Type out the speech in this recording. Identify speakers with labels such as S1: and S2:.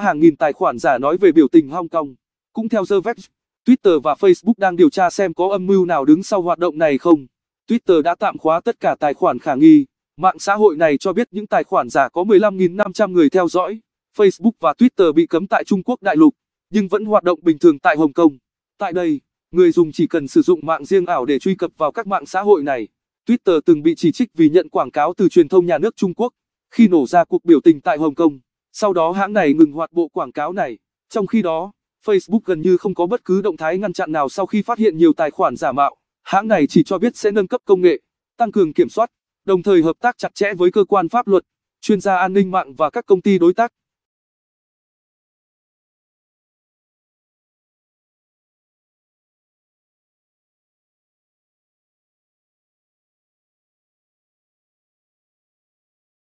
S1: Hàng nghìn tài khoản giả nói về biểu tình Hong Kong. Cũng theo The Verge, Twitter và Facebook đang điều tra xem có âm mưu nào đứng sau hoạt động này không. Twitter đã tạm khóa tất cả tài khoản khả nghi. Mạng xã hội này cho biết những tài khoản giả có 15.500 người theo dõi. Facebook và Twitter bị cấm tại Trung Quốc đại lục, nhưng vẫn hoạt động bình thường tại Hồng Kông. Tại đây, người dùng chỉ cần sử dụng mạng riêng ảo để truy cập vào các mạng xã hội này. Twitter từng bị chỉ trích vì nhận quảng cáo từ truyền thông nhà nước Trung Quốc khi nổ ra cuộc biểu tình tại Hồng Kông. Sau đó hãng này ngừng hoạt bộ quảng cáo này. Trong khi đó, Facebook gần như không có bất cứ động thái ngăn chặn nào sau khi phát hiện nhiều tài khoản giả mạo. Hãng này chỉ cho biết sẽ nâng cấp công nghệ, tăng cường kiểm soát, đồng thời hợp tác chặt chẽ với cơ quan pháp luật, chuyên gia an ninh mạng và các công ty
S2: đối tác.